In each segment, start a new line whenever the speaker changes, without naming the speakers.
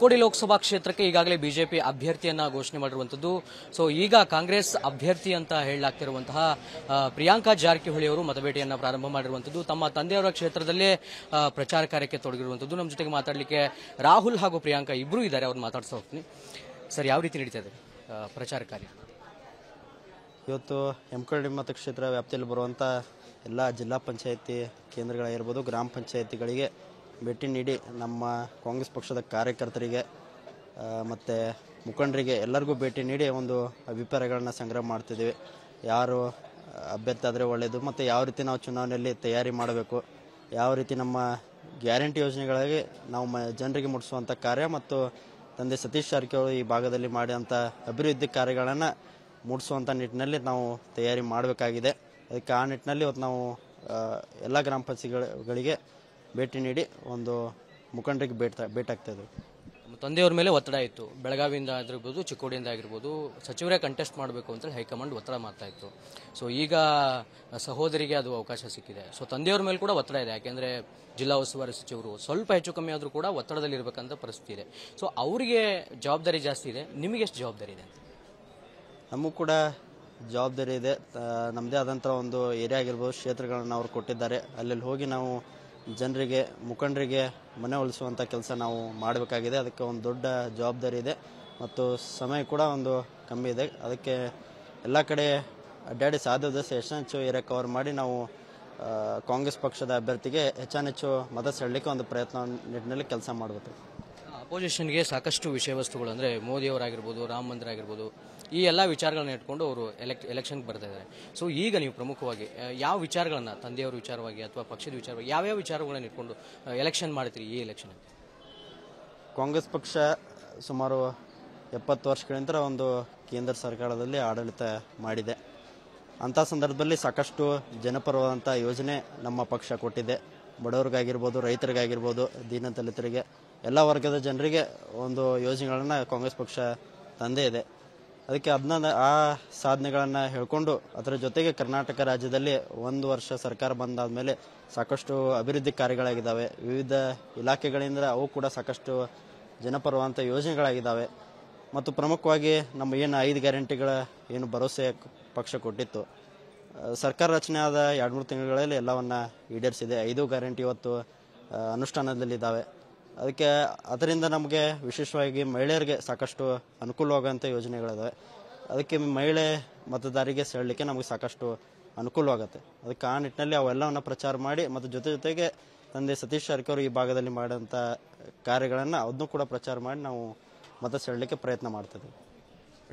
ಕೋಡಿ ಲೋಕಸಭಾ ಕ್ಷೇತ್ರಕ್ಕೆ ಈಗಾಗಲೇ ಬಿಜೆಪಿ ಅಭ್ಯರ್ಥಿಯನ್ನ ಘೋಷಣೆ ಮಾಡಿರುವಂತದ್ದು ಸೊ ಈಗ ಕಾಂಗ್ರೆಸ್ ಅಭ್ಯರ್ಥಿ ಅಂತ ಹೇಳಲಾಗ್ತಿರುವಂತಹ ಪ್ರಿಯಾಂಕಾ ಜಾರಕಿಹೊಳಿ ಅವರು ಮತಬೇಟೆಯನ್ನ ಪ್ರಾರಂಭ ಮಾಡಿರುವಂತದ್ದು ತಮ್ಮ ತಂದೆಯವರ ಕ್ಷೇತ್ರದಲ್ಲೇ ಪ್ರಚಾರ ಕಾರ್ಯಕ್ಕೆ ತೊಡಗಿರುವಂತದ್ದು ನಮ್ಮ ಜೊತೆಗೆ ಮಾತಾಡಲಿಕ್ಕೆ ರಾಹುಲ್ ಹಾಗೂ ಪ್ರಿಯಾಂಕಾ
ಇಬ್ಬರೂ ಇದ್ದಾರೆ ಅವ್ರು ಮಾತಾಡ್ಸ ಹೋಗ್ತೀನಿ ಸರ್ ಯಾವ ರೀತಿ ನಡೀತಾ ಇದೆ ಪ್ರಚಾರ ಕಾರ್ಯ ಇವತ್ತು ಹೆಮ್ಕಳ್ಳಿ ಮತಕ್ಷೇತ್ರ ವ್ಯಾಪ್ತಿಯಲ್ಲಿ ಬರುವಂಥ ಎಲ್ಲ ಜಿಲ್ಲಾ ಪಂಚಾಯಿತಿ ಕೇಂದ್ರಗಳಾಗಿರ್ಬೋದು ಗ್ರಾಮ ಪಂಚಾಯಿತಿಗಳಿಗೆ ಭೇಟಿ ನೀಡಿ ನಮ್ಮ ಕಾಂಗ್ರೆಸ್ ಪಕ್ಷದ ಕಾರ್ಯಕರ್ತರಿಗೆ ಮತ್ತು ಮುಖಂಡರಿಗೆ ಎಲ್ಲರಿಗೂ ಭೇಟಿ ನೀಡಿ ಒಂದು ಅಭಿಪ್ರಾಯಗಳನ್ನ ಸಂಗ್ರಹ ಮಾಡ್ತಿದ್ದೀವಿ ಯಾರು ಅಭ್ಯರ್ಥಿ ಆದರೆ ಒಳ್ಳೆಯದು ಮತ್ತು ಯಾವ ರೀತಿ ನಾವು ಚುನಾವಣೆಯಲ್ಲಿ ತಯಾರಿ ಮಾಡಬೇಕು ಯಾವ ರೀತಿ ನಮ್ಮ ಗ್ಯಾರಂಟಿ ಯೋಜನೆಗಳಿಗೆ ನಾವು ಮ ಜನರಿಗೆ ಮುಟ್ಟಿಸುವಂಥ ಕಾರ್ಯ ಮತ್ತು ತಂದೆ ಸತೀಶ್ ಜಾರಕಿಹೊಳಿ ಈ ಭಾಗದಲ್ಲಿ ಮಾಡಿದಂಥ ಅಭಿವೃದ್ಧಿ ಕಾರ್ಯಗಳನ್ನು ಮೂಡಿಸುವಂಥ ನಿಟ್ಟಿನಲ್ಲಿ ನಾವು ತಯಾರಿ ಮಾಡಬೇಕಾಗಿದೆ ಅದಕ್ಕೆ ಆ ನಿಟ್ಟಿನಲ್ಲಿ ಇವತ್ತು ನಾವು ಎಲ್ಲ ಗ್ರಾಮ ಪಂಚಾಯತ್ಗಳಿಗೆ ಭೇಟಿ ನೀಡಿ ಒಂದು ಮುಖಂಡರಿಗೆ ಭೇಟ ಭೇಟಾಗ್ತಾ ಇದ್ರು
ತಂದೆಯವ್ರ ಮೇಲೆ ಒತ್ತಡ ಇತ್ತು ಬೆಳಗಾವಿಯಿಂದ ಆಗಿರ್ಬೋದು ಚಿಕ್ಕೋಡಿಯಿಂದ ಆಗಿರ್ಬೋದು ಸಚಿವರೇ ಕಂಟೆಸ್ಟ್ ಮಾಡಬೇಕು ಅಂತೇಳಿ ಹೈಕಮಾಂಡ್ ಒತ್ತಡ ಮಾಡ್ತಾ ಇತ್ತು ಸೊ ಈಗ ಸಹೋದರಿಗೆ ಅದು ಅವಕಾಶ ಸಿಕ್ಕಿದೆ ಸೊ ತಂದೆಯವ್ರ ಮೇಲೆ ಕೂಡ ಒತ್ತಡ ಇದೆ ಯಾಕೆಂದರೆ ಜಿಲ್ಲಾ ಉಸ್ತುವಾರಿ ಸಚಿವರು ಸ್ವಲ್ಪ ಹೆಚ್ಚು ಕಮ್ಮಿ ಆದರೂ ಕೂಡ ಒತ್ತಡದಲ್ಲಿ ಇರಬೇಕಂತ ಪರಿಸ್ಥಿತಿ ಇದೆ ಸೊ ಅವರಿಗೆ ಜವಾಬ್ದಾರಿ ಜಾಸ್ತಿ ಇದೆ ನಿಮಗೆ ಎಷ್ಟು ಜವಾಬ್ದಾರಿ ಇದೆ
ನಮಗೂ ಕೂಡ ಜವಾಬ್ದಾರಿ ಇದೆ ನಮ್ಮದೇ ಆದಂಥ ಒಂದು ಏರಿಯಾ ಆಗಿರ್ಬೋದು ಕ್ಷೇತ್ರಗಳನ್ನು ಅವ್ರು ಕೊಟ್ಟಿದ್ದಾರೆ ಅಲ್ಲಲ್ಲಿ ಹೋಗಿ ನಾವು ಜನರಿಗೆ ಮುಖಂಡರಿಗೆ ಮನೆ ಉಳಿಸುವಂಥ ಕೆಲಸ ನಾವು ಮಾಡಬೇಕಾಗಿದೆ ಅದಕ್ಕೆ ಒಂದು ದೊಡ್ಡ ಜವಾಬ್ದಾರಿ ಇದೆ ಮತ್ತು ಸಮಯ ಕೂಡ ಒಂದು ಕಮ್ಮಿ ಇದೆ ಅದಕ್ಕೆ ಎಲ್ಲ ಕಡೆ ಅಡ್ಡಾಡಿ ಸಾಧ್ಯದಷ್ಟು ಹೆಚ್ಚು ಏರಿಯಾ ಕವರ್ ಮಾಡಿ ನಾವು ಕಾಂಗ್ರೆಸ್ ಪಕ್ಷದ ಅಭ್ಯರ್ಥಿಗೆ ಹೆಚ್ಚಾನೆಚ್ಚು ಮತ ಸೆಳಲಿಕ್ಕೆ ಒಂದು ಪ್ರಯತ್ನ ನಿಟ್ಟಿನಲ್ಲಿ ಕೆಲಸ ಮಾಡಬೇಕು
ಅಪೋಸಿಷನ್ಗೆ ಸಾಕಷ್ಟು ವಿಷಯ ವಸ್ತುಗಳು ಅಂದರೆ ಮೋದಿಯವರಾಗಿರ್ಬೋದು ರಾಮ ಮಂದಿರ ಆಗಿರ್ಬೋದು ಈ ಎಲ್ಲ ವಿಚಾರಗಳನ್ನ ಇಟ್ಕೊಂಡು ಅವರು ಎಲೆಕ್ ಎಲೆಕ್ಷನ್ಗೆ ಬರ್ತಾ ಇದ್ದಾರೆ ಸೊ ಈಗ ನೀವು ಪ್ರಮುಖವಾಗಿ ಯಾವ ವಿಚಾರಗಳನ್ನು ತಂದೆಯವರ ವಿಚಾರವಾಗಿ ಅಥವಾ ಪಕ್ಷದ ವಿಚಾರವಾಗಿ ಯಾವ್ಯಾವ ವಿಚಾರಗಳನ್ನ ಇಟ್ಕೊಂಡು ಎಲೆಕ್ಷನ್ ಮಾಡ್ತೀರಿ ಈ ಎಲೆಕ್ಷನ್
ಕಾಂಗ್ರೆಸ್ ಪಕ್ಷ ಸುಮಾರು ಎಪ್ಪತ್ತು ವರ್ಷಗಳಿಂದ ಒಂದು ಕೇಂದ್ರ ಸರ್ಕಾರದಲ್ಲಿ ಆಡಳಿತ ಮಾಡಿದೆ ಅಂಥ ಸಂದರ್ಭದಲ್ಲಿ ಸಾಕಷ್ಟು ಜನಪರವಾದಂಥ ಯೋಜನೆ ನಮ್ಮ ಪಕ್ಷ ಕೊಟ್ಟಿದೆ ಬಡವ್ರಿಗಾಗಿರ್ಬೋದು ರೈತರಿಗಾಗಿರ್ಬೋದು ದೀನ ದಲಿತರಿಗೆ ಎಲ್ಲ ವರ್ಗದ ಜನರಿಗೆ ಒಂದು ಯೋಜನೆಗಳನ್ನು ಕಾಂಗ್ರೆಸ್ ಪಕ್ಷ ತಂದೇ ಇದೆ ಅದಕ್ಕೆ ಅದನ್ನ ಆ ಸಾಧನೆಗಳನ್ನು ಹೇಳ್ಕೊಂಡು ಅದರ ಜೊತೆಗೆ ಕರ್ನಾಟಕ ರಾಜ್ಯದಲ್ಲಿ ಒಂದು ವರ್ಷ ಸರ್ಕಾರ ಬಂದಾದ ಮೇಲೆ ಸಾಕಷ್ಟು ಅಭಿವೃದ್ಧಿ ಕಾರ್ಯಗಳಾಗಿದ್ದಾವೆ ವಿವಿಧ ಇಲಾಖೆಗಳಿಂದ ಅವು ಕೂಡ ಸಾಕಷ್ಟು ಜನಪರವಂಥ ಯೋಜನೆಗಳಾಗಿದ್ದಾವೆ ಮತ್ತು ಪ್ರಮುಖವಾಗಿ ನಮ್ಮ ಏನು ಐದು ಗ್ಯಾರಂಟಿಗಳ ಏನು ಭರವಸೆ ಪಕ್ಷ ಕೊಟ್ಟಿತ್ತು ಸರ್ಕಾರ ರಚನೆ ಆದ ಎರಡು ಮೂರು ತಿಂಗಳಲ್ಲಿ ಎಲ್ಲವನ್ನ ಈಡೇರಿಸಿದೆ ಐದು ಗ್ಯಾರಂಟಿ ಇವತ್ತು ಅನುಷ್ಠಾನದಲ್ಲಿದ್ದಾವೆ ಅದಕ್ಕೆ ಅದರಿಂದ ನಮಗೆ ವಿಶೇಷವಾಗಿ ಮಹಿಳೆಯರಿಗೆ ಸಾಕಷ್ಟು ಅನುಕೂಲವಾಗುವಂಥ ಯೋಜನೆಗಳಿದಾವೆ ಅದಕ್ಕೆ ಮಹಿಳೆ ಮತದಾರಿಗೆ ಸೆಳಲಿಕ್ಕೆ ನಮಗೆ ಸಾಕಷ್ಟು ಅನುಕೂಲವಾಗುತ್ತೆ ಅದಕ್ಕೆ ಆ ನಿಟ್ಟಿನಲ್ಲಿ ಅವೆಲ್ಲವನ್ನು ಪ್ರಚಾರ ಮಾಡಿ ಮತ್ತು ಜೊತೆ ಜೊತೆಗೆ ತಂದೆ ಸತೀಶ್ ಅವರು ಈ ಭಾಗದಲ್ಲಿ ಮಾಡಿದಂಥ ಕಾರ್ಯಗಳನ್ನು ಅದನ್ನು ಕೂಡ ಪ್ರಚಾರ ಮಾಡಿ ನಾವು ಮತ ಸೆಳಲಿಕ್ಕೆ ಪ್ರಯತ್ನ ಮಾಡ್ತಿದ್ದೀವಿ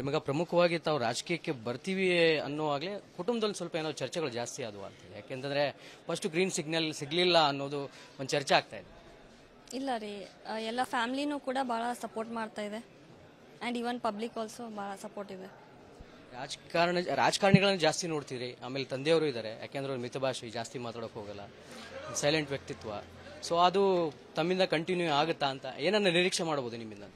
ನಿಮಗೆ ಪ್ರಮುಖವಾಗಿ ತಾವು ರಾಜಕೀಯಕ್ಕೆ ಬರ್ತೀವಿ ಅನ್ನೋವಾಗಲೇ ಕುಟುಂಬದಲ್ಲಿ ಸ್ವಲ್ಪ ಏನೋ ಚರ್ಚೆಗಳು ಜಾಸ್ತಿ ಆದವು ಅಂತೇಳಿ ಯಾಕೆಂತಂದ್ರೆ ಫಸ್ಟ್ ಗ್ರೀನ್ ಸಿಗ್ನಲ್ ಸಿಗಲಿಲ್ಲ ಅನ್ನೋದು ಒಂದು ಚರ್ಚೆ ಆಗ್ತಾ ಇದೆ
ಇಲ್ಲ ರೀ ಎಲ್ಲ ಫ್ಯಾಮ್ಲಿನೂ ಕೂಡ ಭಾಳ ಸಪೋರ್ಟ್ ಮಾಡ್ತಾ ಇದೆ ಆ್ಯಂಡ್ ಈವನ್ ಪಬ್ಲಿಕ್ ಆಲ್ಸೋ ಭಾಳ ಸಪೋರ್ಟ್ ಇದೆ
ರಾಜಕಾರಣ ರಾಜಕಾರಣಿಗಳನ್ನು ಜಾಸ್ತಿ ನೋಡ್ತೀರಿ ಆಮೇಲೆ ತಂದೆಯವರು ಇದ್ದಾರೆ ಯಾಕೆಂದ್ರೆ ಅವ್ರು ಮಿತಭಾಷೆ ಜಾಸ್ತಿ ಮಾತಾಡೋಕೆ ಹೋಗಲ್ಲ ಸೈಲೆಂಟ್ ವ್ಯಕ್ತಿತ್ವ ಸೊ ಅದು ತಮ್ಮಿಂದ ಕಂಟಿನ್ಯೂ ಆಗುತ್ತಾ ಅಂತ ಏನನ್ನ ನಿರೀಕ್ಷೆ ಮಾಡ್ಬೋದು ನಿಮ್ಮಿಂದ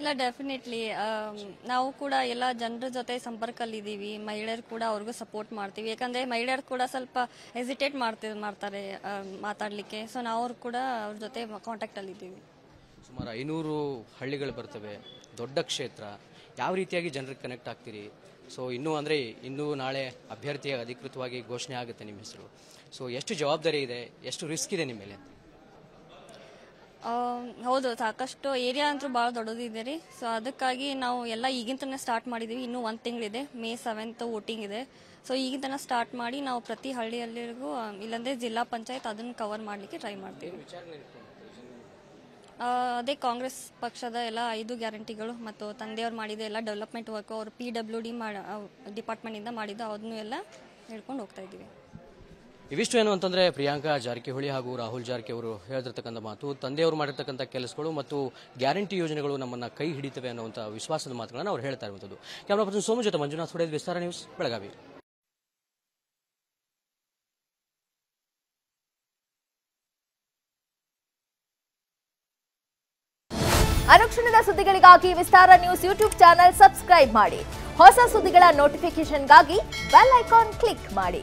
ಇಲ್ಲ ಡೆಫಿನೆಟ್ಲಿ um, ನಾವು ಕೂಡ ಎಲ್ಲ ಜನರ ಜೊತೆ ಸಂಪರ್ಕಲ್ಲಿದ್ದೀವಿ ಮಹಿಳೆಯರು ಕೂಡ ಅವ್ರಿಗೂ ಸಪೋರ್ಟ್ ಮಾಡ್ತೀವಿ ಯಾಕಂದರೆ ಮಹಿಳೆಯರು ಕೂಡ ಸ್ವಲ್ಪ ಹೆಸಿಟೇಟ್ ಮಾಡ್ತಿ ಮಾಡ್ತಾರೆ um, ಮಾತಾಡಲಿಕ್ಕೆ ಸೊ ನಾವು ಅವ್ರು ಕೂಡ ಅವ್ರ ಜೊತೆ ಕಾಂಟ್ಯಾಕ್ಟಲ್ಲಿದ್ದೀವಿ
ಸುಮಾರು ಐನೂರು ಹಳ್ಳಿಗಳು ಬರ್ತವೆ ದೊಡ್ಡ ಕ್ಷೇತ್ರ ಯಾವ ರೀತಿಯಾಗಿ ಜನರಿಗೆ ಕನೆಕ್ಟ್ ಆಗ್ತೀರಿ ಸೊ ಇನ್ನೂ ಅಂದರೆ ಇನ್ನೂ ನಾಳೆ ಅಭ್ಯರ್ಥಿಯ ಅಧಿಕೃತವಾಗಿ ಘೋಷಣೆ ಆಗುತ್ತೆ ನಿಮ್ಮ ಹೆಸರು ಸೊ ಎಷ್ಟು ಜವಾಬ್ದಾರಿ ಇದೆ ಎಷ್ಟು ರಿಸ್ಕ್ ಇದೆ ನಿಮ್ಮ ಮೇಲೆ
ಹೌದು ಸಾಕಷ್ಟು ಏರಿಯಾ ಅಂತೂ ಭಾಳ ದೊಡ್ಡದಿದೆ ರೀ ಸೊ ಅದಕ್ಕಾಗಿ ನಾವು ಎಲ್ಲ ಈಗಿನ ಸ್ಟಾರ್ಟ್ ಮಾಡಿದೀವಿ ಇನ್ನೂ ಒಂದು ತಿಂಗಳಿದೆ ಮೇ ಸೆವೆಂತ್ ವೋಟಿಂಗ್ ಇದೆ ಸೊ ಈಗಿನ ತನಕ ಸ್ಟಾರ್ಟ್ ಮಾಡಿ ನಾವು ಪ್ರತಿ ಹಳ್ಳಿಯಲ್ಲಿಗೂ ಇಲ್ಲಾಂದರೆ ಜಿಲ್ಲಾ ಪಂಚಾಯತ್ ಅದನ್ನು ಕವರ್ ಮಾಡಲಿಕ್ಕೆ ಟ್ರೈ ಮಾಡ್ತೀವಿ ಅದೇ ಕಾಂಗ್ರೆಸ್ ಪಕ್ಷದ ಎಲ್ಲ ಐದು ಗ್ಯಾರಂಟಿಗಳು ಮತ್ತು ತಂದೆಯವ್ರು ಮಾಡಿದ ಎಲ್ಲ ಡೆವಲಪ್ಮೆಂಟ್ ವರ್ಕ್ ಅವರು ಪಿ ಡಬ್ಲ್ಯೂ ಡಿ ಮಾಡಿ ಡಿಪಾರ್ಟ್ಮೆಂಟಿಂದ ಮಾಡಿದ್ದು ಅದನ್ನೂ ಎಲ್ಲ ಹೇಳ್ಕೊಂಡು ಹೋಗ್ತಾ ಇದ್ದೀವಿ
ಇವಿಷ್ಟು ಏನು ಅಂತಂದ್ರೆ ಪ್ರಿಯಾಂಕಾ ಜಾರಕಿಹೊಳಿ ಹಾಗೂ ರಾಹುಲ್ ಜಾರಕಿ ಅವರು ಹೇಳ್ತಿರ್ತಕ್ಕಂಥ ಮಾತು ತಂದೆಯವರು ಮಾಡಿರ್ತಕ್ಕಂಥ ಕೆಲಸಗಳು ಮತ್ತು ಗ್ಯಾರಂಟಿ ಯೋಜನೆಗಳು ನಮ್ಮನ್ನ ಕೈ ಹಿಡಿತವೆ ಅನ್ನುವಂಥ ವಿಶ್ವಾಸದ ಮಾತುಗಳನ್ನು ಅವರು ಹೇಳ್ತಾ ಇರುವಂಥದ್ದು ಕ್ಯಾಮರಾ ಪರ್ಸನ್ ಸೋಮು ಜೊತೆ ಮಂಜುನಾಥ್ ಹೊಡೆದ ವಿಸ್ತಾರ ನ್ಯೂಸ್ ಬೆಳಗಾವಿ
ಅನುಕ್ಷಣದ ಸುದ್ದಿಗಳಿಗಾಗಿ Vistara news YouTube channel subscribe ಮಾಡಿ ಹೊಸ ಸುದ್ದಿಗಳ ನೋಟಿಫಿಕೇಶನ್ಗಾಗಿ ಬೆಲ್ ಐಕಾನ್ ಕ್ಲಿಕ್ ಮಾಡಿ